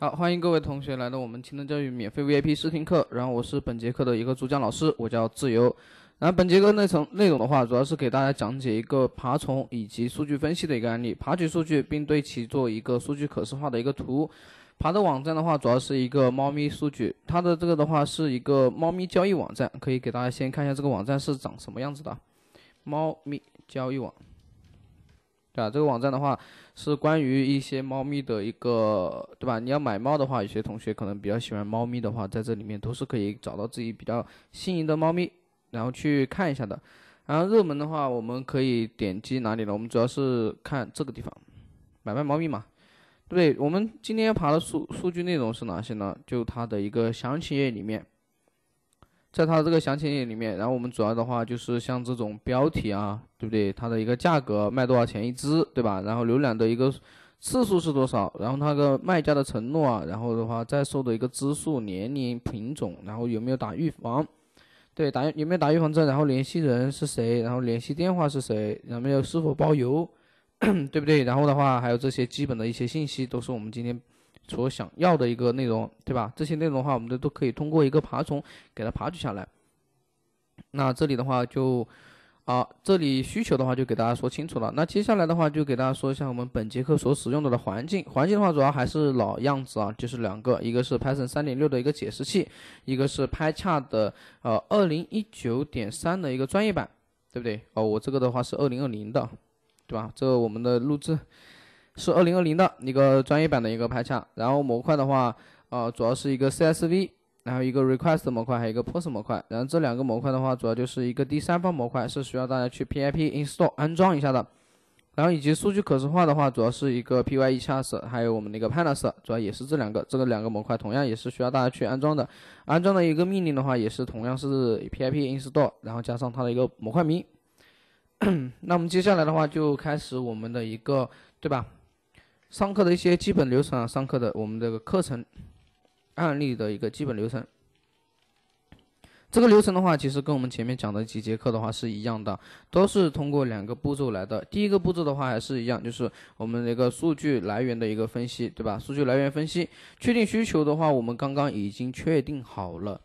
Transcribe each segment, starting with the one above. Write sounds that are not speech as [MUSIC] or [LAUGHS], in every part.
好，欢迎各位同学来到我们青能教育免费 VIP 试听课。然后，我是本节课的一个主讲老师，我叫自由。然后，本节课内层内容的话，主要是给大家讲解一个爬虫以及数据分析的一个案例，爬取数据并对其做一个数据可视化的一个图。爬的网站的话，主要是一个猫咪数据，它的这个的话是一个猫咪交易网站，可以给大家先看一下这个网站是长什么样子的。猫咪交易网，对吧？这个网站的话。是关于一些猫咪的一个，对吧？你要买猫的话，有些同学可能比较喜欢猫咪的话，在这里面都是可以找到自己比较心仪的猫咪，然后去看一下的。然后热门的话，我们可以点击哪里呢？我们主要是看这个地方，买卖猫咪嘛，对不对？我们今天要爬的数数据内容是哪些呢？就它的一个详情页里面。在它的这个详情页里面，然后我们主要的话就是像这种标题啊，对不对？它的一个价格卖多少钱一只，对吧？然后浏览的一个次数是多少？然后它的卖家的承诺啊，然后的话在售的一个只数、年龄、品种，然后有没有打预防，对，打有没有打预防针？然后联系人是谁？然后联系电话是谁？有没有是否包邮，[COUGHS] 对不对？然后的话还有这些基本的一些信息，都是我们今天。所想要的一个内容，对吧？这些内容的话，我们都都可以通过一个爬虫给它爬取下来。那这里的话，就啊，这里需求的话，就给大家说清楚了。那接下来的话，就给大家说一下我们本节课所使用的的环境。环境的话，主要还是老样子啊，就是两个，一个是 Python 三点六的一个解释器，一个是拍恰的呃二零一九点三的一个专业版，对不对？哦，我这个的话是二零二零的，对吧？这我们的录制。是二零二零的一个专业版的一个排查，然后模块的话，呃，主要是一个 CSV，然后一个 request 模块，还有一个 post 模块，然后这两个模块的话，主要就是一个第三方模块，是需要大家去 pip install 安装一下的。然后以及数据可视化的话，主要是一个 p y e c h a s 还有我们的一个 pandas，主要也是这两个，这个两个模块同样也是需要大家去安装的。安装的一个命令的话，也是同样是 pip install，然后加上它的一个模块名。[COUGHS] 那我们接下来的话，就开始我们的一个，对吧？上课的一些基本流程啊，上课的我们这个课程案例的一个基本流程。这个流程的话，其实跟我们前面讲的几节课的话是一样的，都是通过两个步骤来的。第一个步骤的话还是一样，就是我们一个数据来源的一个分析，对吧？数据来源分析，确定需求的话，我们刚刚已经确定好了。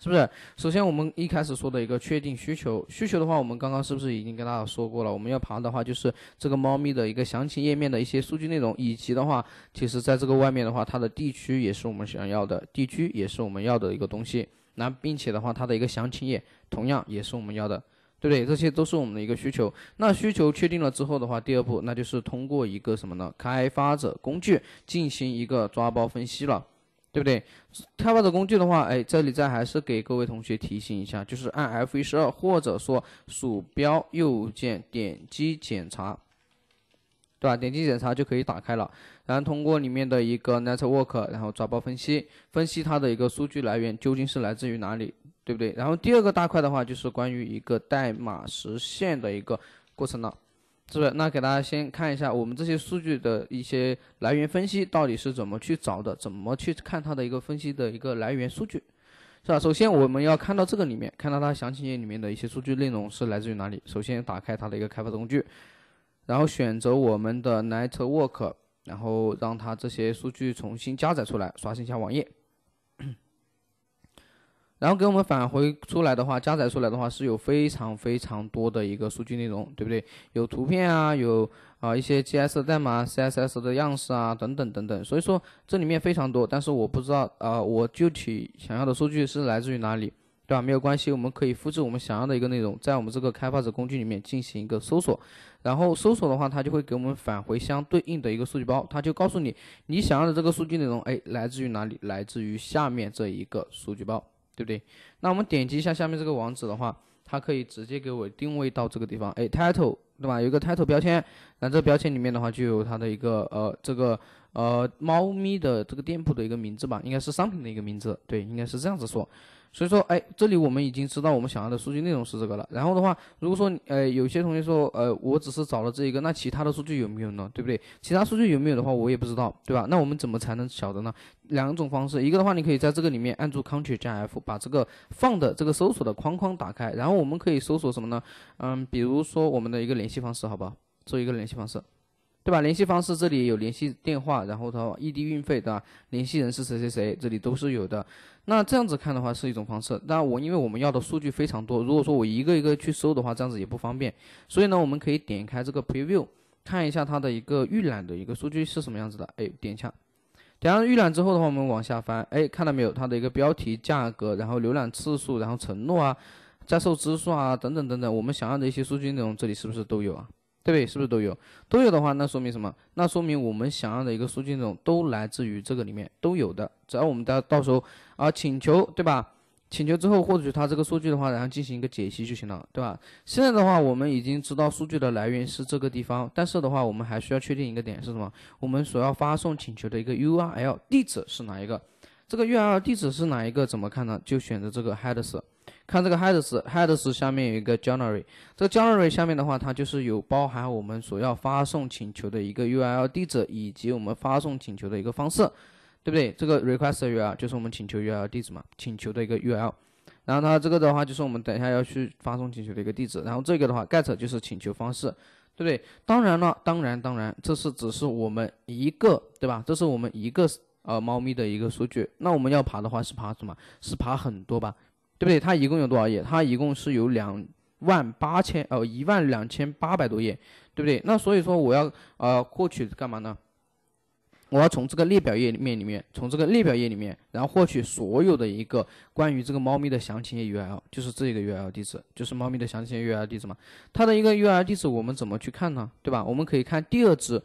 是不是？首先，我们一开始说的一个确定需求，需求的话，我们刚刚是不是已经跟大家说过了？我们要爬的话，就是这个猫咪的一个详情页面的一些数据内容，以及的话，其实在这个外面的话，它的地区也是我们想要的，地区也是我们要的一个东西。那并且的话，它的一个详情页同样也是我们要的，对不对？这些都是我们的一个需求。那需求确定了之后的话，第二步，那就是通过一个什么呢？开发者工具进行一个抓包分析了。对不对？跳发的工具的话，哎，这里再还是给各位同学提醒一下，就是按 F 一十二，或者说鼠标右键点击检查，对吧？点击检查就可以打开了，然后通过里面的一个 Network，然后抓包分析，分析它的一个数据来源究竟是来自于哪里，对不对？然后第二个大块的话，就是关于一个代码实现的一个过程了。是不是？那给大家先看一下我们这些数据的一些来源分析到底是怎么去找的，怎么去看它的一个分析的一个来源数据，是吧？首先我们要看到这个里面，看到它详情页里面的一些数据内容是来自于哪里。首先打开它的一个开发工具，然后选择我们的 network，然后让它这些数据重新加载出来，刷新一下网页。然后给我们返回出来的话，加载出来的话是有非常非常多的一个数据内容，对不对？有图片啊，有啊一些 g s 的代码，CSS 的样式啊，等等等等。所以说这里面非常多，但是我不知道啊，我具体想要的数据是来自于哪里，对吧？没有关系，我们可以复制我们想要的一个内容，在我们这个开发者工具里面进行一个搜索，然后搜索的话，它就会给我们返回相对应的一个数据包，它就告诉你你想要的这个数据内容，哎，来自于哪里？来自于下面这一个数据包。对不对？那我们点击一下下面这个网址的话，它可以直接给我定位到这个地方。哎，title 对吧？有一个 title 标签，那这个标签里面的话就有它的一个呃，这个呃，猫咪的这个店铺的一个名字吧，应该是商品的一个名字。对，应该是这样子说。所以说，哎，这里我们已经知道我们想要的数据内容是这个了。然后的话，如果说，呃，有些同学说，呃，我只是找了这一个，那其他的数据有没有呢？对不对？其他数据有没有的话，我也不知道，对吧？那我们怎么才能晓得呢？两种方式，一个的话，你可以在这个里面按住 Ctrl 加 F，把这个放的这个搜索的框框打开，然后我们可以搜索什么呢？嗯，比如说我们的一个联系方式，好不好？做一个联系方式，对吧？联系方式这里有联系电话，然后的话异地运费对吧？联系人是谁谁谁，这里都是有的。那这样子看的话是一种方式，那我因为我们要的数据非常多，如果说我一个一个去搜的话，这样子也不方便，所以呢，我们可以点开这个 preview，看一下它的一个预览的一个数据是什么样子的。哎，点一下，点完预览之后的话，我们往下翻，哎，看到没有，它的一个标题、价格，然后浏览次数，然后承诺啊、在售支数啊等等等等，我们想要的一些数据内容，这里是不是都有啊？对不对？是不是都有？都有的话，那说明什么？那说明我们想要的一个数据内容都来自于这个里面都有的。只要我们到到时候啊请求，对吧？请求之后获取它这个数据的话，然后进行一个解析就行了，对吧？现在的话，我们已经知道数据的来源是这个地方，但是的话，我们还需要确定一个点是什么？我们所要发送请求的一个 URL 地址是哪一个？这个 URL 地址是哪一个？怎么看呢？就选择这个 headers。看这个 headers，headers 下面有一个 generic，这个 generic 下面的话，它就是有包含我们所要发送请求的一个 URL 地址以及我们发送请求的一个方式，对不对？这个 request URL 就是我们请求 URL 地址嘛，请求的一个 URL，然后它这个的话就是我们等一下要去发送请求的一个地址，然后这个的话，GET 就是请求方式，对不对？当然了，当然，当然，这是只是我们一个，对吧？这是我们一个呃猫咪的一个数据，那我们要爬的话是爬什么？是爬很多吧？对不对？它一共有多少页？它一共是有两万八千哦，一万两千八百多页，对不对？那所以说我要呃获取干嘛呢？我要从这个列表页里面，里面从这个列表页里面，然后获取所有的一个关于这个猫咪的详情页 URL，就是这个 URL 地址，就是猫咪的详情页 URL 地址嘛。它的一个 URL 地址我们怎么去看呢？对吧？我们可以看第二只。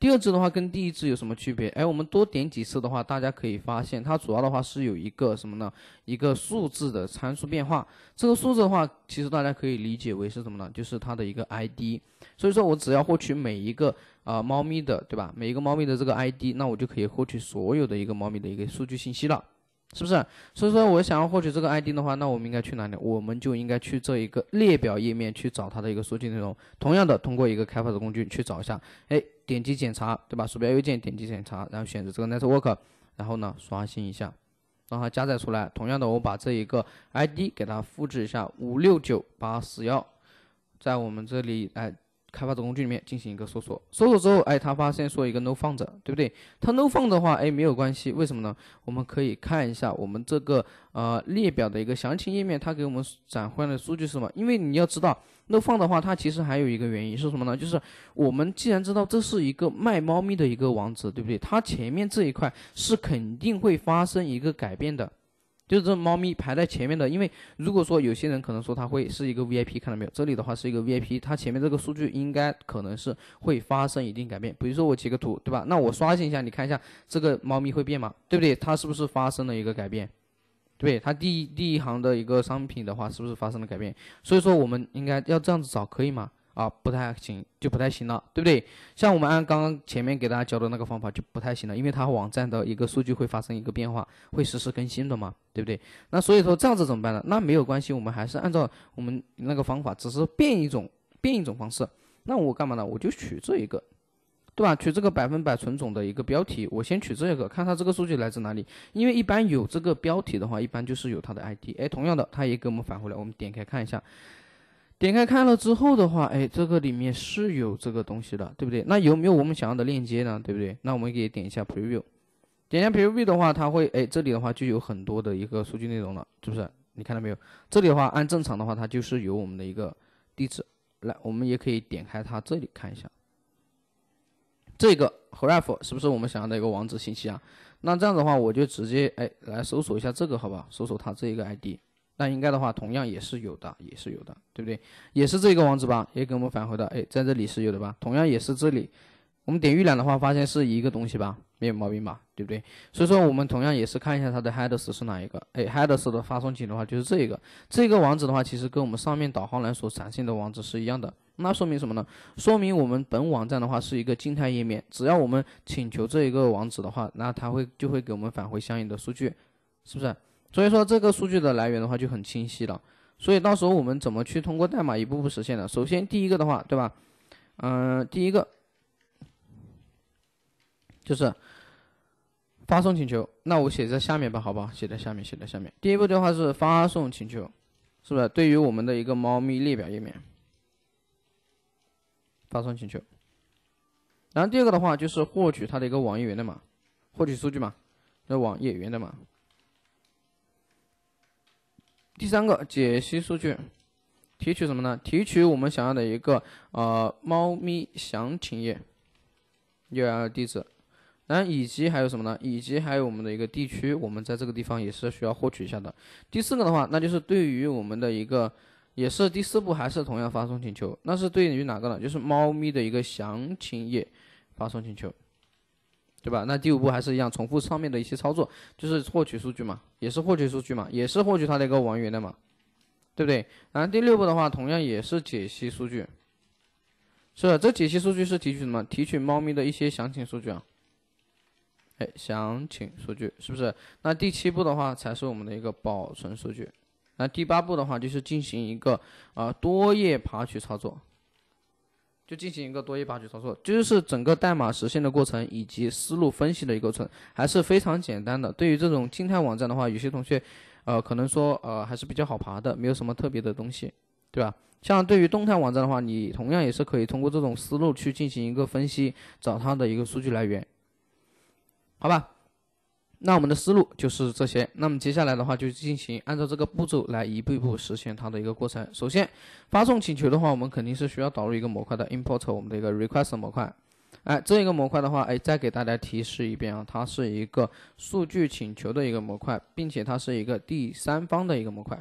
第二只的话跟第一只有什么区别？哎，我们多点几次的话，大家可以发现，它主要的话是有一个什么呢？一个数字的参数变化。这个数字的话，其实大家可以理解为是什么呢？就是它的一个 ID。所以说我只要获取每一个啊猫咪的，对吧？每一个猫咪的这个 ID，那我就可以获取所有的一个猫咪的一个数据信息了。是不是？所以说，我想要获取这个 ID 的话，那我们应该去哪里？我们就应该去这一个列表页面去找它的一个数据内容。同样的，通过一个开发者工具去找一下，哎，点击检查，对吧？鼠标右键点击检查，然后选择这个 Network，然后呢刷新一下，让它加载出来。同样的，我把这一个 ID 给它复制一下，五六九八四幺，在我们这里哎。开发者工具里面进行一个搜索，搜索之后，哎，他发现说一个 no found，对不对？他 no found 的话，哎，没有关系，为什么呢？我们可以看一下我们这个呃列表的一个详情页面，它给我们展换的数据是什么？因为你要知道，no found 的话，它其实还有一个原因是什么呢？就是我们既然知道这是一个卖猫咪的一个网址，对不对？它前面这一块是肯定会发生一个改变的。就是这猫咪排在前面的，因为如果说有些人可能说它会是一个 VIP，看到没有，这里的话是一个 VIP，它前面这个数据应该可能是会发生一定改变。比如说我截个图，对吧？那我刷新一下，你看一下这个猫咪会变吗？对不对？它是不是发生了一个改变？对，它第一第一行的一个商品的话是不是发生了改变？所以说我们应该要这样子找，可以吗？啊，不太行，就不太行了，对不对？像我们按刚刚前面给大家教的那个方法就不太行了，因为它网站的一个数据会发生一个变化，会实时更新的嘛，对不对？那所以说这样子怎么办呢？那没有关系，我们还是按照我们那个方法，只是变一种，变一种方式。那我干嘛呢？我就取这一个，对吧？取这个百分百纯种的一个标题，我先取这个，看它这个数据来自哪里。因为一般有这个标题的话，一般就是有它的 ID。哎，同样的，它也给我们返回来，我们点开看一下。点开看了之后的话，哎，这个里面是有这个东西的，对不对？那有没有我们想要的链接呢？对不对？那我们可以点一下 Preview，点一下 Preview 的话，它会，哎，这里的话就有很多的一个数据内容了，是不是？你看到没有？这里的话按正常的话，它就是有我们的一个地址。来，我们也可以点开它这里看一下，这个 href 是不是我们想要的一个网址信息啊？那这样的话，我就直接，哎，来搜索一下这个，好吧？搜索它这一个 ID。那应该的话，同样也是有的，也是有的，对不对？也是这个网址吧，也给我们返回的。哎，在这里是有的吧？同样也是这里，我们点预览的话，发现是一个东西吧，没有毛病吧，对不对？所以说，我们同样也是看一下它的 headers 是哪一个。哎，headers 的发送器的话就是这个，这个网址的话其实跟我们上面导航栏所展现的网址是一样的。那说明什么呢？说明我们本网站的话是一个静态页面，只要我们请求这一个网址的话，那它会就会给我们返回相应的数据，是不是？所以说，这个数据的来源的话就很清晰了。所以到时候我们怎么去通过代码一步步实现呢？首先，第一个的话，对吧？嗯，第一个就是发送请求。那我写在下面吧，好不好？写在下面，写在下面。第一步的话是发送请求，是不是？对于我们的一个猫咪列表页面，发送请求。然后第二个的话就是获取它的一个网页源代码，获取数据嘛，的网页源代码。第三个，解析数据，提取什么呢？提取我们想要的一个呃猫咪详情页，URL 地址，然后以及还有什么呢？以及还有我们的一个地区，我们在这个地方也是需要获取一下的。第四个的话，那就是对于我们的一个，也是第四步，还是同样发送请求，那是对于哪个呢？就是猫咪的一个详情页发送请求。对吧？那第五步还是一样，重复上面的一些操作，就是获取数据嘛，也是获取数据嘛，也是获取它的一个网源的嘛，对不对？然后第六步的话，同样也是解析数据。是，这解析数据是提取什么？提取猫咪的一些详情数据啊。哎，详情数据是不是？那第七步的话，才是我们的一个保存数据。那第八步的话，就是进行一个啊多页爬取操作。就进行一个多页爬取操作，就是整个代码实现的过程以及思路分析的一个过程，还是非常简单的。对于这种静态网站的话，有些同学，呃，可能说呃还是比较好爬的，没有什么特别的东西，对吧？像对于动态网站的话，你同样也是可以通过这种思路去进行一个分析，找它的一个数据来源，好吧？那我们的思路就是这些，那么接下来的话就进行按照这个步骤来一步一步实现它的一个过程。首先，发送请求的话，我们肯定是需要导入一个模块的，import 我们的一个 request 模块。哎，这一个模块的话，哎，再给大家提示一遍啊，它是一个数据请求的一个模块，并且它是一个第三方的一个模块，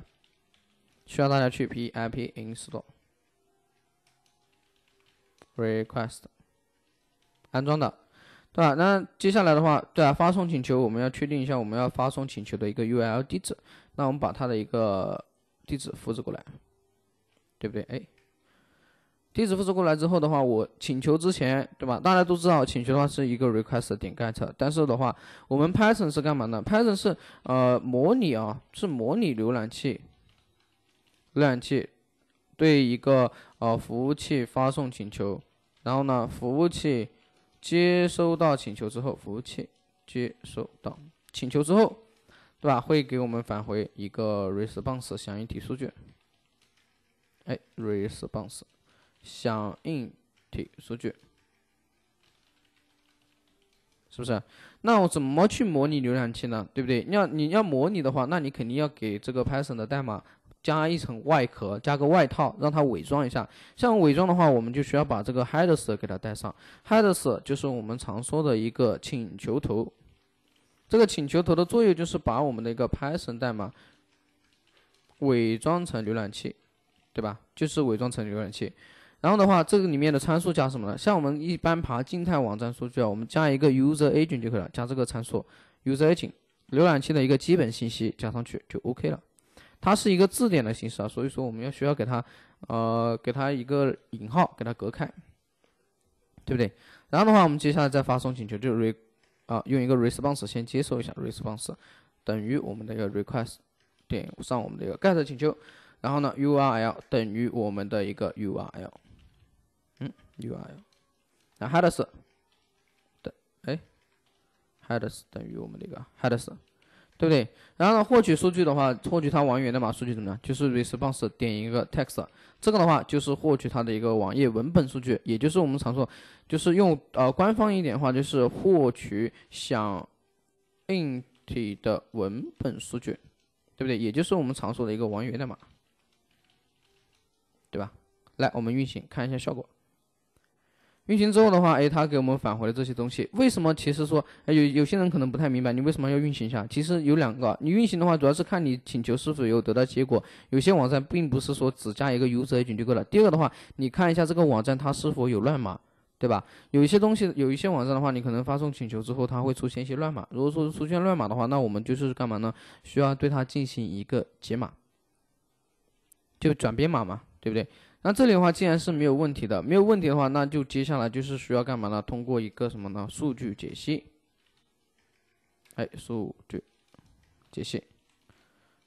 需要大家去 pip install request 安装的。对吧？那接下来的话，对啊，发送请求我们要确定一下我们要发送请求的一个 URL 地址。那我们把它的一个地址复制过来，对不对？哎，地址复制过来之后的话，我请求之前，对吧？大家都知道请求的话是一个 request 点 get，但是的话，我们 Python 是干嘛呢？Python 是呃模拟啊，是模拟浏览器，浏览器对一个呃服务器发送请求，然后呢，服务器。接收到请求之后，服务器接收到请求之后，对吧？会给我们返回一个 response 响应体数据。哎，response 响应体数据，是不是？那我怎么去模拟浏览器呢？对不对？要你要模拟的话，那你肯定要给这个 Python 的代码。加一层外壳，加个外套，让它伪装一下。像伪装的话，我们就需要把这个 headers 给它带上。headers 就是我们常说的一个请求头。这个请求头的作用就是把我们的一个 Python 代码伪装成浏览器，对吧？就是伪装成浏览器。然后的话，这个里面的参数加什么呢？像我们一般爬静态网站数据啊，我们加一个 User-Agent 就可以了。加这个参数 User-Agent，浏览器的一个基本信息加上去就 OK 了。它是一个字典的形式啊，所以说我们要需要给它，呃，给它一个引号，给它隔开，对不对？然后的话，我们接下来再发送请求，就 re，啊，用一个 response 先接收一下 response，等于我们的一个 request 点上我们的一个 get 请求，然后呢，url 等于我们的一个 url，嗯，url，那 headers，等，哎，headers 等于我们的一个 headers。对不对？然后呢，获取数据的话，获取它网页代码数据怎么样？就是 response 点一个 text，这个的话就是获取它的一个网页文本数据，也就是我们常说，就是用呃官方一点的话，就是获取响应体的文本数据，对不对？也就是我们常说的一个网页代码，对吧？来，我们运行看一下效果。运行之后的话，哎，它给我们返回了这些东西。为什么？其实说，有有些人可能不太明白，你为什么要运行一下？其实有两个，你运行的话，主要是看你请求是否有得到结果。有些网站并不是说只加一个 User-Agent 就够了。第二个的话，你看一下这个网站它是否有乱码，对吧？有一些东西，有一些网站的话，你可能发送请求之后，它会出现一些乱码。如果说出现乱码的话，那我们就是干嘛呢？需要对它进行一个解码，就转编码嘛。对不对？那这里的话，既然是没有问题的，没有问题的话，那就接下来就是需要干嘛呢？通过一个什么呢？数据解析。哎，数据解析。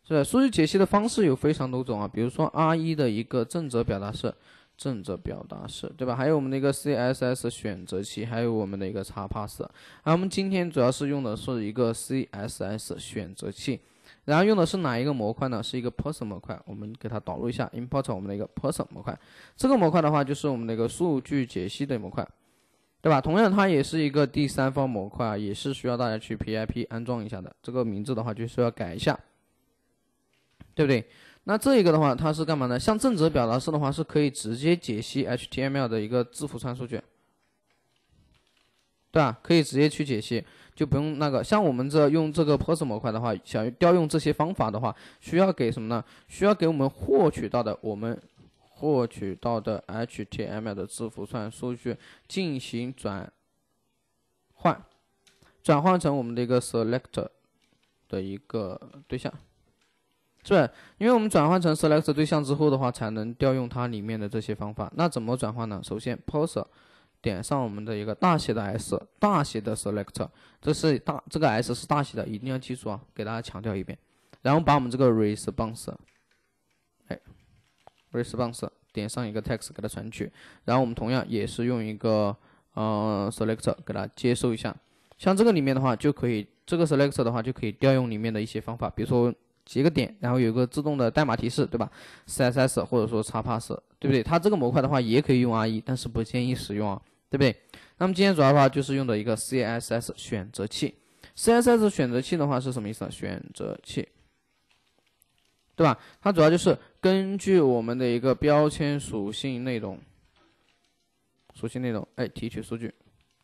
是的，数据解析的方式有非常多种啊，比如说 R 一的一个正则表达式，正则表达式，对吧？还有我们的一个 CSS 选择器，还有我们的一个叉 pass。那我们今天主要是用的是一个 CSS 选择器。然后用的是哪一个模块呢？是一个 p e r s n 模块，我们给它导入一下，import 我们的一个 p e r s n 模块。这个模块的话，就是我们的一个数据解析的模块，对吧？同样，它也是一个第三方模块啊，也是需要大家去 pip 安装一下的。这个名字的话，就是要改一下，对不对？那这一个的话，它是干嘛呢？像正则表达式的话，是可以直接解析 HTML 的一个字符串数据，对吧？可以直接去解析。就不用那个，像我们这用这个 p o s 模块的话，想调用这些方法的话，需要给什么呢？需要给我们获取到的我们获取到的 HTML 的字符串数据进行转换，转换成我们的一个 s e l e c t 的一个对象，是因为我们转换成 s e l e c t 对象之后的话，才能调用它里面的这些方法。那怎么转换呢？首先 p o s Poser, 点上我们的一个大写的 S，大写的 s e l e c t 这是大，这个 S 是大写的，一定要记住啊，给大家强调一遍。然后把我们这个 response，哎，response 点上一个 text 给它传去，然后我们同样也是用一个呃 s e l e c t 给它接收一下。像这个里面的话，就可以这个 s e l e c t 的话就可以调用里面的一些方法，比如说几个点，然后有个自动的代码提示，对吧？CSS 或者说叉 pass，对不对？它这个模块的话也可以用 RE，但是不建议使用啊。对不对？那么今天主要的话就是用的一个 CSS 选择器。CSS 选择器的话是什么意思选择器，对吧？它主要就是根据我们的一个标签属性内容、属性内容，哎，提取数据、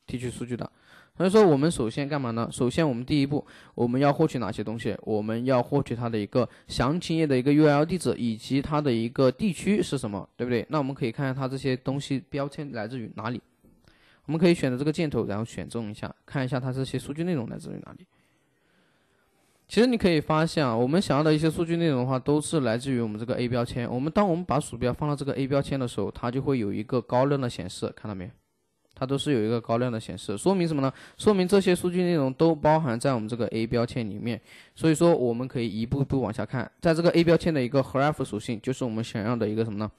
提取数据的。所以说，我们首先干嘛呢？首先，我们第一步我们要获取哪些东西？我们要获取它的一个详情页的一个 URL 地址以及它的一个地区是什么，对不对？那我们可以看一下它这些东西标签来自于哪里。我们可以选择这个箭头，然后选中一下，看一下它这些数据内容来自于哪里。其实你可以发现啊，我们想要的一些数据内容的话，都是来自于我们这个 A 标签。我们当我们把鼠标放到这个 A 标签的时候，它就会有一个高亮的显示，看到没它都是有一个高亮的显示，说明什么呢？说明这些数据内容都包含在我们这个 A 标签里面。所以说，我们可以一步步往下看，在这个 A 标签的一个 href 属性，就是我们想要的一个什么呢？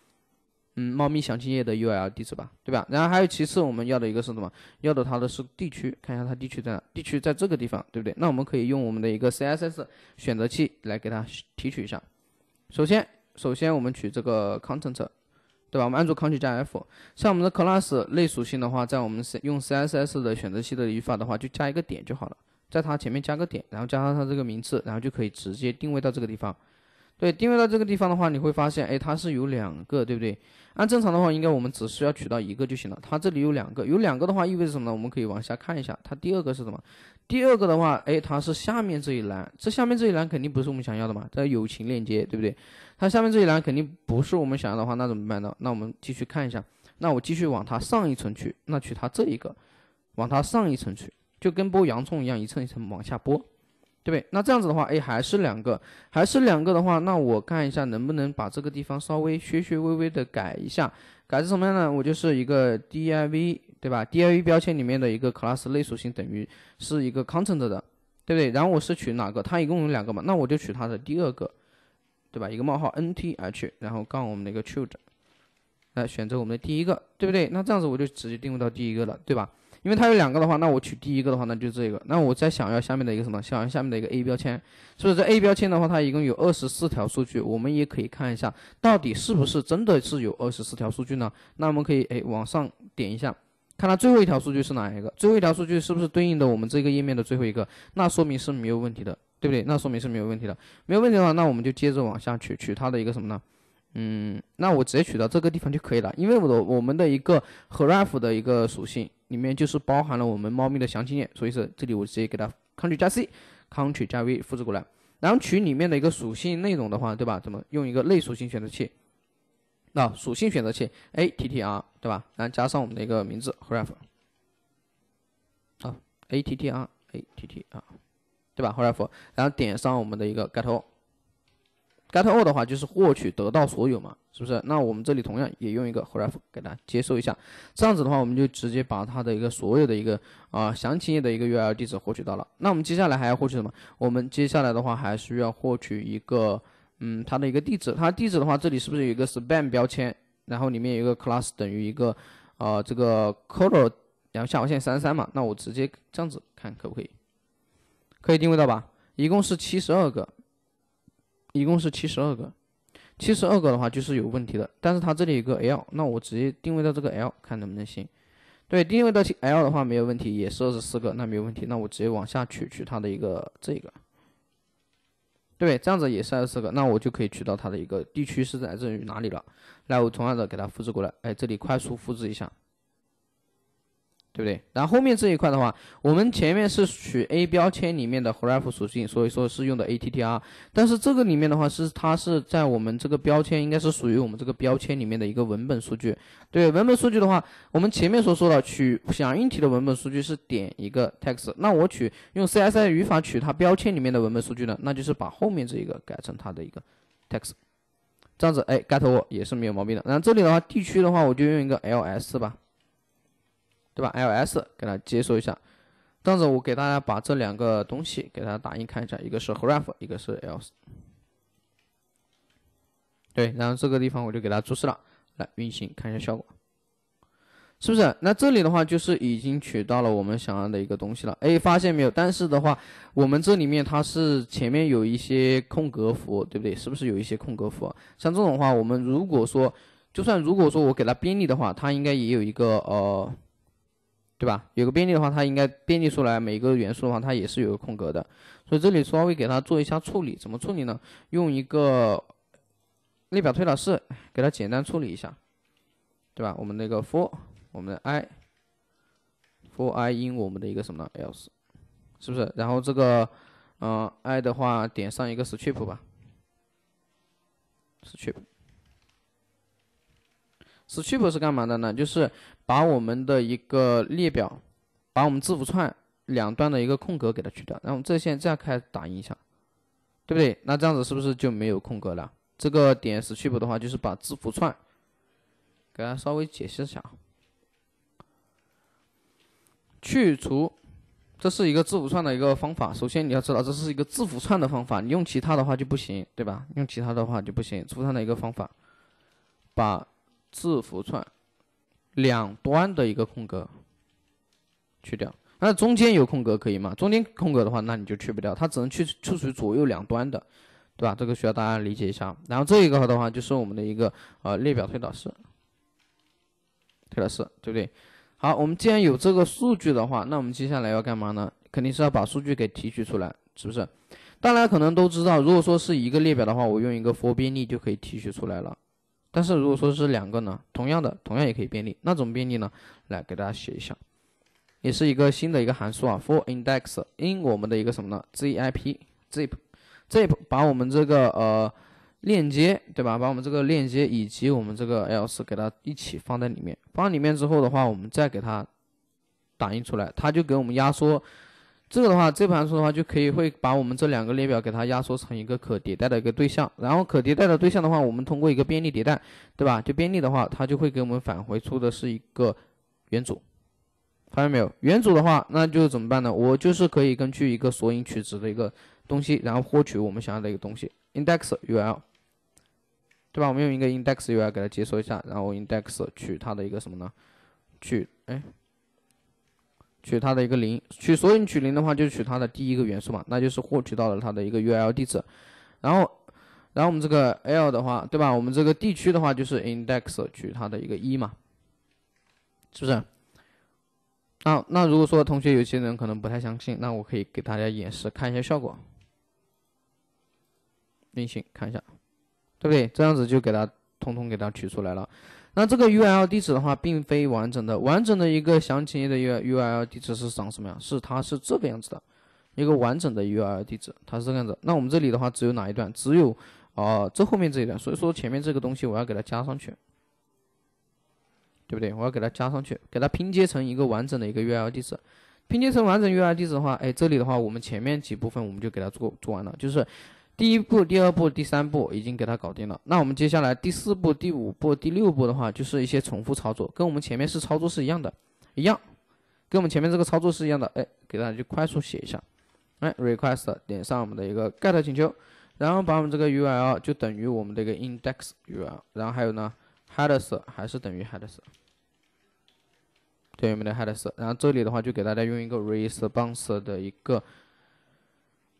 嗯，猫咪详情页的 URL 地址吧，对吧？然后还有其次我们要的一个是什么？要的它的是地区，看一下它地区在哪？地区在这个地方，对不对？那我们可以用我们的一个 CSS 选择器来给它提取一下。首先，首先我们取这个 content，对吧？我们按住 Ctrl 加 F。像我们的 class 类属性的话，在我们用 CSS 的选择器的语法的话，就加一个点就好了，在它前面加个点，然后加上它这个名字，然后就可以直接定位到这个地方。对，定位到这个地方的话，你会发现，哎，它是有两个，对不对？按正常的话，应该我们只需要取到一个就行了。它这里有两个，有两个的话意味着什么呢？我们可以往下看一下，它第二个是什么？第二个的话，哎，它是下面这一栏，这下面这一栏肯定不是我们想要的嘛，这友情链接，对不对？它下面这一栏肯定不是我们想要的话，那怎么办呢？那我们继续看一下，那我继续往它上一层去，那取它这一个，往它上一层去，就跟剥洋葱一样，一层一层往下剥。对不对？那这样子的话，哎，还是两个，还是两个的话，那我看一下能不能把这个地方稍微削削微微的改一下，改成什么样呢？我就是一个 div，对吧？div 标签里面的一个 class 类属性等于是一个 content 的，对不对？然后我是取哪个？它一共有两个嘛，那我就取它的第二个，对吧？一个冒号 nth，然后杠我们的一个 child，来选择我们的第一个，对不对？那这样子我就直接定位到第一个了，对吧？因为它有两个的话，那我取第一个的话，那就这个。那我再想要下面的一个什么？想要下面的一个 A 标签。所以这 A 标签的话，它一共有二十四条数据。我们也可以看一下，到底是不是真的是有二十四条数据呢？那我们可以哎往上点一下，看它最后一条数据是哪一个？最后一条数据是不是对应的我们这个页面的最后一个？那说明是没有问题的，对不对？那说明是没有问题的。没有问题的话，那我们就接着往下取，取它的一个什么呢？嗯，那我直接取到这个地方就可以了，因为我我们的一个 href 的一个属性里面就是包含了我们猫咪的详情页，所以说这里我直接给它 ctrl 加 c，ctrl 加 v 复制过来，然后取里面的一个属性内容的话，对吧？怎么用一个类属性选择器？那属性选择器 attr 对吧？然后加上我们的一个名字 href，好 attr attr 对吧？href，然后点上我们的一个 get。get all 的话就是获取得到所有嘛，是不是？那我们这里同样也用一个 href 给它接收一下，这样子的话我们就直接把它的一个所有的一个啊详情页的一个 URL 地址获取到了。那我们接下来还要获取什么？我们接下来的话还需要获取一个嗯它的一个地址，它地址的话这里是不是有一个 span 标签，然后里面有一个 class 等于一个呃这个 color 然后下划线三三嘛？那我直接这样子看可不可以？可以定位到吧？一共是七十二个。一共是七十二个，七十二个的话就是有问题的。但是它这里有个 L，那我直接定位到这个 L，看能不能行。对，定位到 L 的话没有问题，也是二十四个，那没有问题。那我直接往下取，取它的一个这个。对，这样子也是二十四个，那我就可以取到它的一个地区是来自于哪里了。来，我同样的给它复制过来，哎，这里快速复制一下。对不对？然后后面这一块的话，我们前面是取 a 标签里面的 href 属性，所以说是用的 attr。但是这个里面的话，是它是在我们这个标签，应该是属于我们这个标签里面的一个文本数据。对文本数据的话，我们前面所说的取响应体的文本数据是点一个 text。那我取用 CSS 语法取它标签里面的文本数据呢？那就是把后面这一个改成它的一个 text。这样子，哎，e t 我也是没有毛病的。然后这里的话，地区的话，我就用一个 ls 吧。对吧？ls 给它接收一下。这样子，我给大家把这两个东西给它打印看一下，一个是 href，一个是 e ls。e 对，然后这个地方我就给它注释了，来运行看一下效果，是不是？那这里的话就是已经取到了我们想要的一个东西了。哎，发现没有？但是的话，我们这里面它是前面有一些空格符，对不对？是不是有一些空格符？像这种话，我们如果说，就算如果说我给它编译的话，它应该也有一个呃。对吧？有个编辑的话，它应该编辑出来每一个元素的话，它也是有个空格的。所以这里稍微给它做一下处理，怎么处理呢？用一个列表推导式给它简单处理一下，对吧？我们那个 for 我们的 i for i in 我们的一个什么呢 e l s e 是不是？然后这个，嗯，i 的话点上一个 strip 吧，strip，strip 是干嘛的呢？就是。把我们的一个列表，把我们字符串两端的一个空格给它去掉，然后我们现在再开始打印一下，对不对？那这样子是不是就没有空格了？这个点时去 p 的话，就是把字符串给它稍微解释一下啊。去除，这是一个字符串的一个方法。首先你要知道这是一个字符串的方法，你用其他的话就不行，对吧？用其他的话就不行，字符串的一个方法，把字符串。两端的一个空格去掉，那中间有空格可以吗？中间空格的话，那你就去不掉，它只能去去于左右两端的，对吧？这个需要大家理解一下。然后这一个的话，就是我们的一个呃列表推导式，推导式对不对？好，我们既然有这个数据的话，那我们接下来要干嘛呢？肯定是要把数据给提取出来，是不是？大家可能都知道，如果说是一个列表的话，我用一个 for 便利就可以提取出来了。但是如果说是两个呢，同样的，同样也可以便利。那怎么便利呢？来给大家写一下，也是一个新的一个函数啊，for index in 我们的一个什么呢？zip，zip，zip 把我们这个呃链接，对吧？把我们这个链接以及我们这个 ls 给它一起放在里面，放里面之后的话，我们再给它打印出来，它就给我们压缩。这个的话，这盘数的话就可以会把我们这两个列表给它压缩成一个可迭代的一个对象，然后可迭代的对象的话，我们通过一个便利迭代，对吧？就便利的话，它就会给我们返回出的是一个元组，发现没有？元组的话，那就怎么办呢？我就是可以根据一个索引取值的一个东西，然后获取我们想要的一个东西，index ul，对吧？我们用一个 index ul 给它解锁一下，然后 index 取它的一个什么呢？取哎。取它的一个零，取所以取零的话，就取它的第一个元素嘛，那就是获取到了它的一个 URL 地址。然后，然后我们这个 l 的话，对吧？我们这个地区的话就是 index 取它的一个一嘛，是不是？那那如果说同学有些人可能不太相信，那我可以给大家演示看一下效果。运行看一下，对不对？这样子就给它通通给它取出来了。那这个 U L 地址的话，并非完整的，完整的一个详情页的 U U L 地址是长什么样？是它是这个样子的，一个完整的 U L 地址，它是这个样子。那我们这里的话，只有哪一段？只有啊，这后面这一段。所以说前面这个东西，我要给它加上去，对不对？我要给它加上去，给它拼接成一个完整的一个 U L 地址。拼接成完整 U L 地址的话，哎，这里的话，我们前面几部分我们就给它做做完了，就是。第一步、第二步、第三步已经给它搞定了，那我们接下来第四步、第五步、第六步的话，就是一些重复操作，跟我们前面是操作是一样的，一样，跟我们前面这个操作是一样的。哎，给大家去快速写一下，哎，request 点上我们的一个 GET 请求，然后把我们这个 URL 就等于我们的一个 index URL，然后还有呢，headers 还是等于 headers，对我们的 headers，然后这里的话就给大家用一个 r e s p o n s e 的一个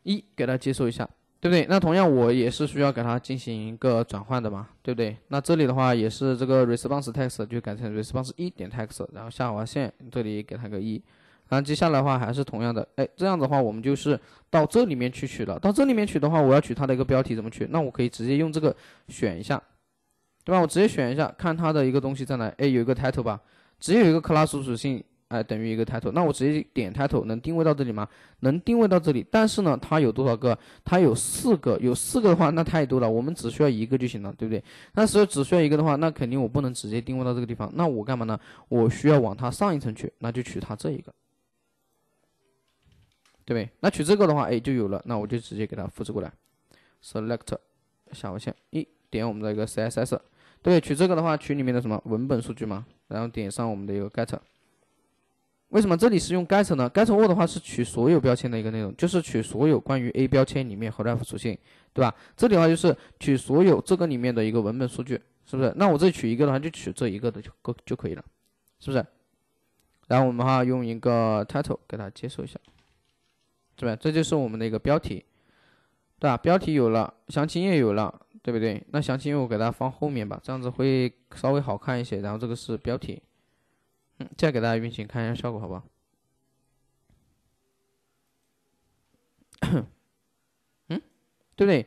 一给大家接收一下。对不对？那同样我也是需要给它进行一个转换的嘛，对不对？那这里的话也是这个 response text 就改成 response 一点 text，然后下划线这里给它个一，然后接下来的话还是同样的，哎，这样的话我们就是到这里面去取了。到这里面取的话，我要取它的一个标题怎么取？那我可以直接用这个选一下，对吧？我直接选一下，看它的一个东西在哪？哎，有一个 title 吧，只有一个 class 属性。哎，等于一个 title，那我直接点 title 能定位到这里吗？能定位到这里，但是呢，它有多少个？它有四个，有四个的话，那太多了，我们只需要一个就行了，对不对？那时候只需要一个的话，那肯定我不能直接定位到这个地方，那我干嘛呢？我需要往它上一层去，那就取它这一个，对不对？那取这个的话，哎，就有了，那我就直接给它复制过来，select 下划线一点我们的一个 CSS，对，取这个的话，取里面的什么文本数据嘛，然后点上我们的一个 get。为什么这里是用 get 呢？get all 的话是取所有标签的一个内容，就是取所有关于 a 标签里面和 r e f 属性，对吧？这里的话就是取所有这个里面的一个文本数据，是不是？那我这里取一个的话，就取这一个的就够就可以了，是不是？然后我们哈用一个 title 给它接收一下，对吧？这就是我们的一个标题，对吧？标题有了，详情页有了，对不对？那详情页我给它放后面吧，这样子会稍微好看一些。然后这个是标题。嗯，再给大家运行看一下效果，好不好？[COUGHS] 嗯，对不对？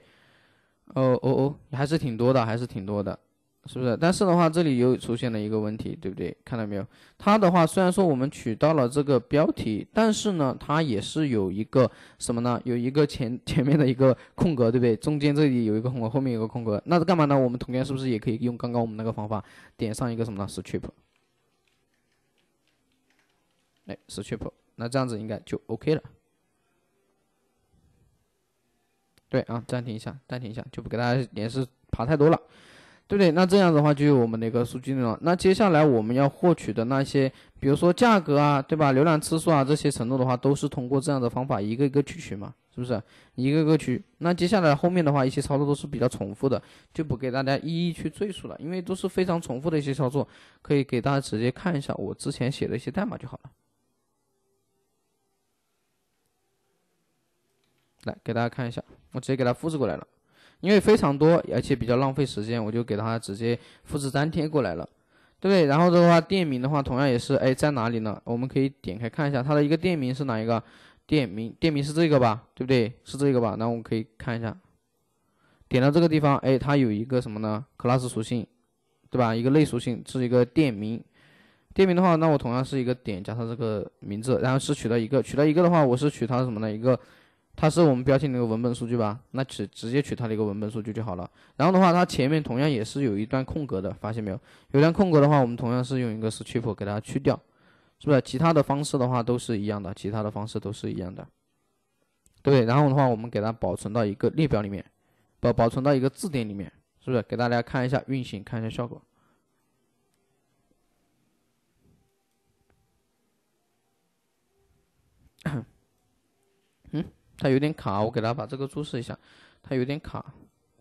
哦哦哦，还是挺多的，还是挺多的，是不是？但是的话，这里又出现了一个问题，对不对？看到没有？它的话，虽然说我们取到了这个标题，但是呢，它也是有一个什么呢？有一个前 [LAUGHS] 前面的一个空格，对不对？中间这里有一个空格，后面有一个空格，那是干嘛呢？我们同样是不是也可以用刚刚我们那个方法，点上一个什么呢？strip。哎，是 triple，那这样子应该就 OK 了。对啊，暂停一下，暂停一下，就不给大家演示爬太多了，对不对？那这样的话就有我们的一个数据内容。那接下来我们要获取的那些，比如说价格啊，对吧？浏览次数啊，这些程度的话，都是通过这样的方法一个一个去取嘛，是不是？一个个取。那接下来后面的话，一些操作都是比较重复的，就不给大家一一去赘述了，因为都是非常重复的一些操作，可以给大家直接看一下我之前写的一些代码就好了。来给大家看一下，我直接给它复制过来了，因为非常多，而且比较浪费时间，我就给它直接复制粘贴过来了，对不对？然后的话，店名的话，同样也是，哎，在哪里呢？我们可以点开看一下，它的一个店名是哪一个？店名，店名是这个吧，对不对？是这个吧？那我们可以看一下，点到这个地方，哎，它有一个什么呢？class 属性，对吧？一个类属性是一个店名，店名的话，那我同样是一个点加上这个名字，然后是取到一个，取到一个的话，我是取它什么呢？一个。它是我们标题的一个文本数据吧，那取直接取它的一个文本数据就好了。然后的话，它前面同样也是有一段空格的，发现没有？有段空格的话，我们同样是用一个 strip 给它去掉，是不是？其他的方式的话都是一样的，其他的方式都是一样的，对不对？然后的话，我们给它保存到一个列表里面，保保存到一个字典里面，是不是？给大家看一下运行，看一下效果。它有点卡，我给它把这个注释一下。它有点卡，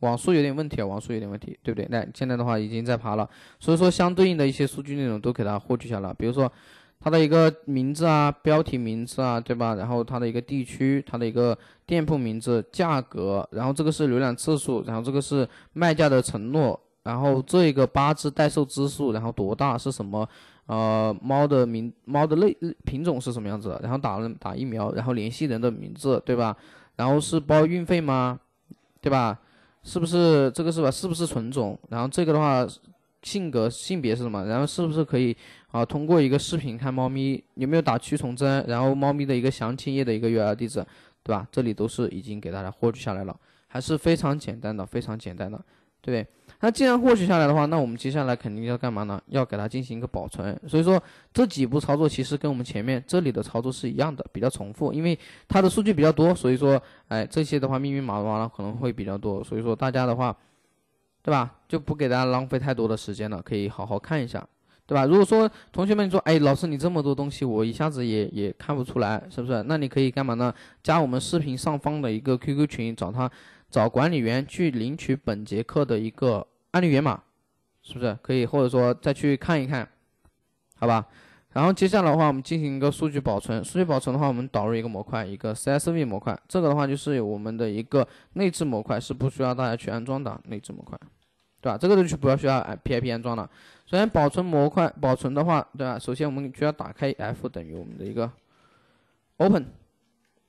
网速有点问题啊，网速有点问题，对不对？那现在的话已经在爬了，所以说相对应的一些数据内容都给它获取下了。比如说它的一个名字啊，标题名字啊，对吧？然后它的一个地区，它的一个店铺名字、价格，然后这个是浏览次数，然后这个是卖价的承诺，然后这一个八字代售支数，然后多大是什么？呃，猫的名，猫的类品种是什么样子的？然后打了打疫苗，然后联系人的名字，对吧？然后是包运费吗？对吧？是不是这个是吧？是不是纯种？然后这个的话，性格性别是什么？然后是不是可以啊？通过一个视频看猫咪有没有打驱虫针？然后猫咪的一个详情页的一个 URL 地址，对吧？这里都是已经给大家获取下来了，还是非常简单的，非常简单的，对不对？那既然获取下来的话，那我们接下来肯定要干嘛呢？要给它进行一个保存。所以说这几步操作其实跟我们前面这里的操作是一样的，比较重复。因为它的数据比较多，所以说，哎，这些的话密密麻麻了可能会比较多。所以说大家的话，对吧？就不给大家浪费太多的时间了，可以好好看一下，对吧？如果说同学们说，哎，老师你这么多东西我一下子也也看不出来，是不是？那你可以干嘛呢？加我们视频上方的一个 QQ 群，找他。找管理员去领取本节课的一个案例源码，是不是可以？或者说再去看一看，好吧。然后接下来的话，我们进行一个数据保存。数据保存的话，我们导入一个模块，一个 CSV 模块。这个的话就是我们的一个内置模块，是不需要大家去安装的内置模块，对吧？这个就不要需要 P I P 安装了。首先保存模块，保存的话，对吧？首先我们需要打开 F 等于我们的一个 Open。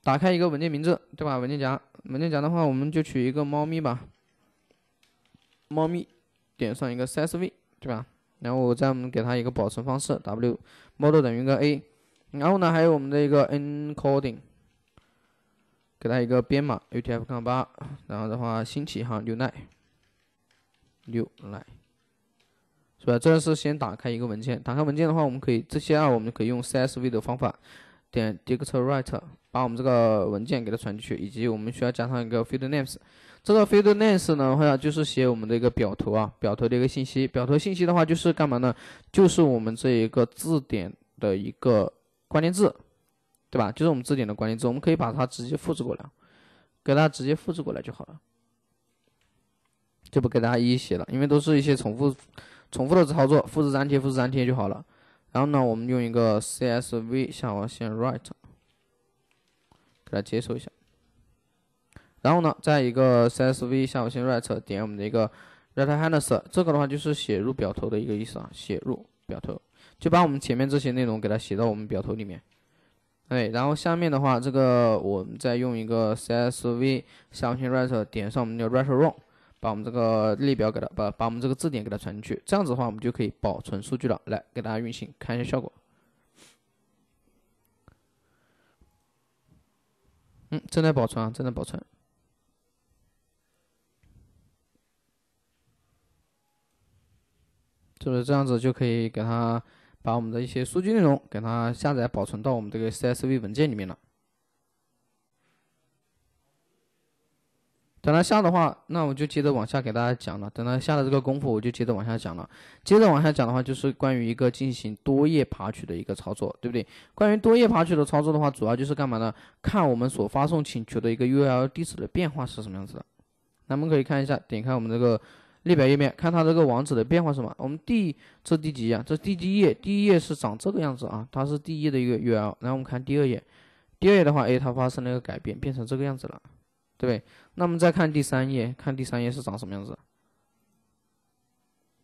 打开一个文件名字，对吧？文件夹，文件夹的话，我们就取一个猫咪吧。猫咪，点上一个 CSV，对吧？然后我再我们给它一个保存方式，W，model 等于一个 A，然后呢，还有我们的一个 encoding，给它一个编码 UTF-8，然后的话，新起哈 newline，newline，是吧？这是先打开一个文件，打开文件的话，我们可以这些啊，我们可以用 CSV 的方法。点 dict write，把我们这个文件给它传进去，以及我们需要加上一个 field names。这个 field names 呢，话就是写我们的一个表头啊，表头的一个信息。表头信息的话，就是干嘛呢？就是我们这一个字典的一个关键字，对吧？就是我们字典的关键字，我们可以把它直接复制过来，给它直接复制过来就好了。就不给大家一一写了，因为都是一些重复、重复的操作，复制粘贴、复制粘贴就好了。然后呢，我们用一个 CSV 下划线 r i g h t 给它接收一下。然后呢，在一个 CSV 下划线 r i g h t 点我们的一个 write h a n d e r s 这个的话就是写入表头的一个意思啊，写入表头，就把我们前面这些内容给它写到我们表头里面。哎，然后下面的话，这个我们再用一个 CSV 下划线 r i g h t 点上我们的 write row。把我们这个列表给它，把把我们这个字典给它传进去，这样子的话，我们就可以保存数据了。来，给大家运行，看一下效果。嗯，正在保存啊，正在保存。就是这样子，就可以给它把我们的一些数据内容给它下载保存到我们这个 CSV 文件里面了。等他下的话，那我就接着往下给大家讲了。等他下了这个功夫，我就接着往下讲了。接着往下讲的话，就是关于一个进行多页爬取的一个操作，对不对？关于多页爬取的操作的话，主要就是干嘛呢？看我们所发送请求的一个 URL 地址的变化是什么样子的。咱们可以看一下，点开我们这个列表页面，看它这个网址的变化是什么。我们第这第几页？这第一页，第一页是长这个样子啊，它是第一页的一个 URL。然后我们看第二页，第二页的话，哎，它发生了一个改变，变成这个样子了，对不对？那么再看第三页，看第三页是长什么样子？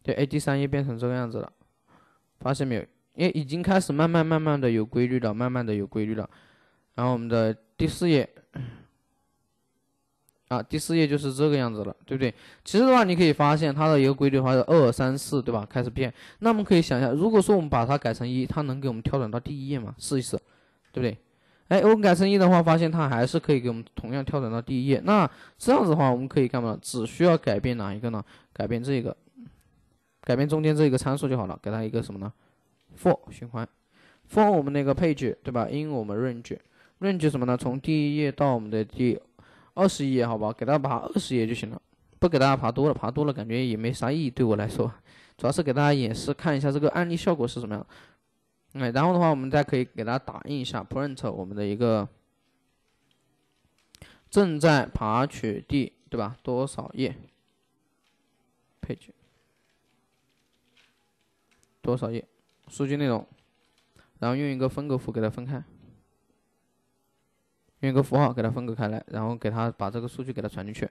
对，哎，第三页变成这个样子了，发现没有？哎，已经开始慢慢慢慢的有规律了，慢慢的有规律了。然后我们的第四页啊，第四页就是这个样子了，对不对？其实的话，你可以发现它的一个规律的话是二三四，对吧？开始变。那我们可以想一下，如果说我们把它改成一，它能给我们跳转到第一页吗？试一试，对不对？哎，我们改成一的话，发现它还是可以给我们同样跳转到第一页。那这样子的话，我们可以干嘛？只需要改变哪一个呢？改变这个，改变中间这一个参数就好了。给它一个什么呢？for 循环，for 我们那个配置对吧？in 我们 range，range 什么呢？从第一页到我们的第二十页，好吧，给它爬二十页就行了。不给大家爬多了，爬多了感觉也没啥意义。对我来说，主要是给大家演示看一下这个案例效果是什么样。哎，然后的话，我们再可以给它打印一下，print 我们的一个正在爬取第，对吧？多少页，page，多少页，数据内容，然后用一个分隔符给它分开，用一个符号给它分隔开来，然后给它把这个数据给它传进去。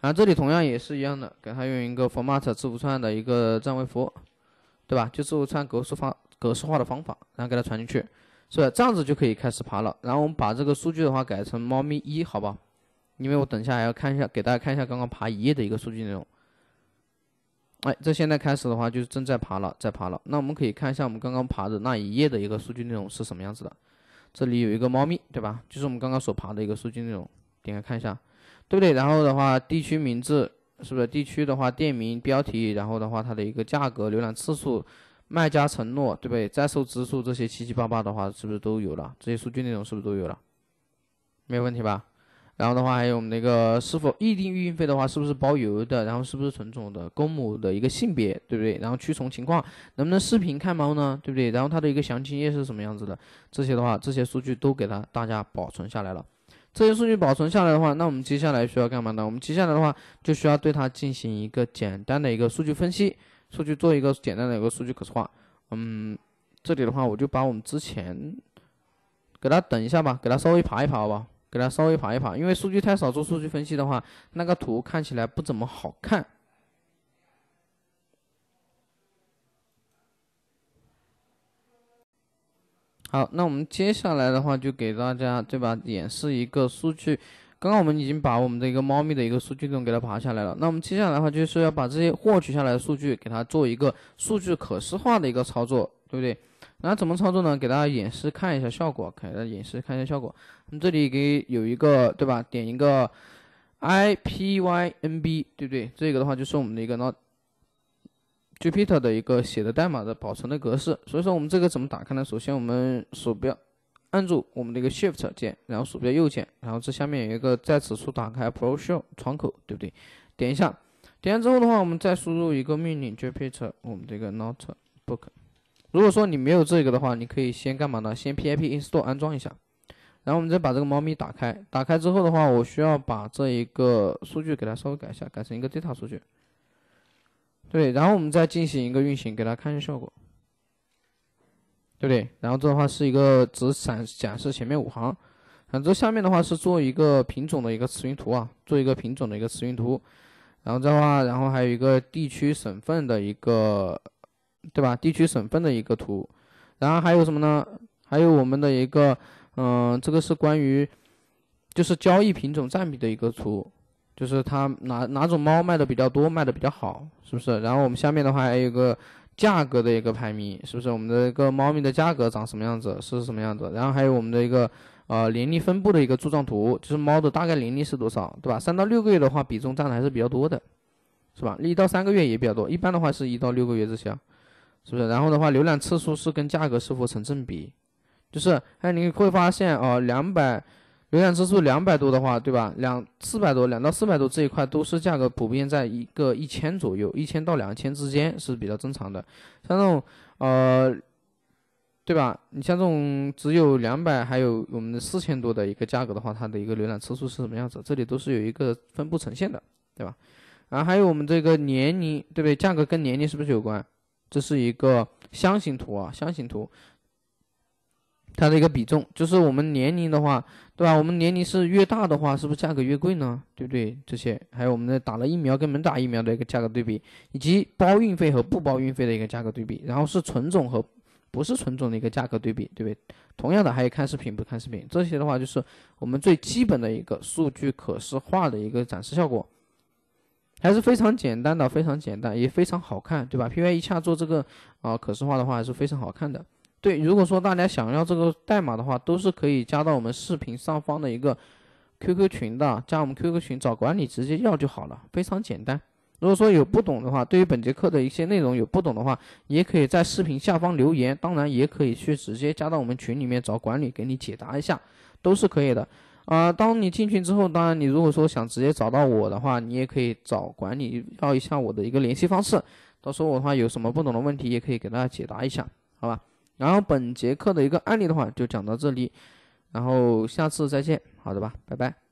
然后这里同样也是一样的，给它用一个 format 字符串的一个占位符，对吧？就字符串格式化。格式化的方法，然后给它传进去，是吧？这样子就可以开始爬了。然后我们把这个数据的话改成猫咪一，好吧？因为我等一下还要看一下，给大家看一下刚刚爬一页的一个数据内容。哎，这现在开始的话就是正在爬了，在爬了。那我们可以看一下我们刚刚爬的那一页的一个数据内容是什么样子的。这里有一个猫咪，对吧？就是我们刚刚所爬的一个数据内容，点开看一下，对不对？然后的话，地区名字是不是？地区的话，店名、标题，然后的话它的一个价格、浏览次数。卖家承诺对不对？在售支数这些七七八八的话，是不是都有了？这些数据内容是不是都有了？没有问题吧？然后的话，还有我们那个是否预定运费的话，是不是包邮的？然后是不是纯种的？公母的一个性别对不对？然后驱虫情况能不能视频看猫呢？对不对？然后它的一个详情页是什么样子的？这些的话，这些数据都给它大家保存下来了。这些数据保存下来的话，那我们接下来需要干嘛呢？我们接下来的话就需要对它进行一个简单的一个数据分析。数据做一个简单的一个数据可视化，嗯，这里的话我就把我们之前，给它等一下吧，给它稍微爬一爬，好吧，给它稍微爬一爬，因为数据太少，做数据分析的话，那个图看起来不怎么好看。好，那我们接下来的话就给大家对吧演示一个数据。刚刚我们已经把我们的一个猫咪的一个数据总给它爬下来了，那我们接下来的话就是要把这些获取下来的数据给它做一个数据可视化的一个操作，对不对？那怎么操作呢？给大家演示看一下效果，给大家演示看一下效果。我们这里给有一个对吧？点一个 i p y n b 对不对？这个的话就是我们的一个 Jupyter 的一个写的代码的保存的格式。所以说我们这个怎么打开呢？首先我们鼠标。按住我们的一个 Shift 键，然后鼠标右键，然后这下面有一个在此处打开 ProShow 窗口，对不对？点一下，点完之后的话，我们再输入一个命令，t e r 我们这个 Notebook。如果说你没有这个的话，你可以先干嘛呢？先 pip install 安装一下，然后我们再把这个猫咪打开。打开之后的话，我需要把这一个数据给它稍微改一下，改成一个 data 数据。对，然后我们再进行一个运行，给大家看一下效果。对不对？然后这的话是一个只展展示前面五行，然后这下面的话是做一个品种的一个词云图啊，做一个品种的一个词云图，然后的话，然后还有一个地区省份的一个，对吧？地区省份的一个图，然后还有什么呢？还有我们的一个，嗯，这个是关于就是交易品种占比的一个图，就是它哪哪种猫卖的比较多，卖的比较好，是不是？然后我们下面的话还有一个。价格的一个排名是不是我们的一个猫咪的价格长什么样子是什么样子？然后还有我们的一个呃年龄分布的一个柱状图，就是猫的大概年龄是多少，对吧？三到六个月的话，比重占的还是比较多的，是吧？一到三个月也比较多，一般的话是一到六个月这些，是不是？然后的话，浏览次数是跟价格是否成正比？就是哎，你会发现哦，两百。浏览次数两百多的话，对吧？两四百多，两到四百多这一块都是价格普遍在一个一千左右，一千到两千之间是比较正常的。像这种，呃，对吧？你像这种只有两百，还有我们的四千多的一个价格的话，它的一个浏览次数是什么样子？这里都是有一个分布呈现的，对吧？然后还有我们这个年龄，对不对？价格跟年龄是不是有关？这是一个箱型图啊，箱型图。它的一个比重，就是我们年龄的话，对吧？我们年龄是越大的话，是不是价格越贵呢？对不对？这些还有我们的打了疫苗跟没打疫苗的一个价格对比，以及包运费和不包运费的一个价格对比，然后是纯种和不是纯种的一个价格对比，对不对？同样的还有看视频不看视频，这些的话就是我们最基本的一个数据可视化的一个展示效果，还是非常简单的，非常简单，也非常好看，对吧？P y 一下做这个啊可视化的话还是非常好看的。对，如果说大家想要这个代码的话，都是可以加到我们视频上方的一个 QQ 群的，加我们 QQ 群找管理直接要就好了，非常简单。如果说有不懂的话，对于本节课的一些内容有不懂的话，也可以在视频下方留言，当然也可以去直接加到我们群里面找管理给你解答一下，都是可以的啊。当你进群之后，当然你如果说想直接找到我的话，你也可以找管理要一下我的一个联系方式，到时候我的话有什么不懂的问题，也可以给大家解答一下，好吧？然后本节课的一个案例的话就讲到这里，然后下次再见，好的吧，拜拜。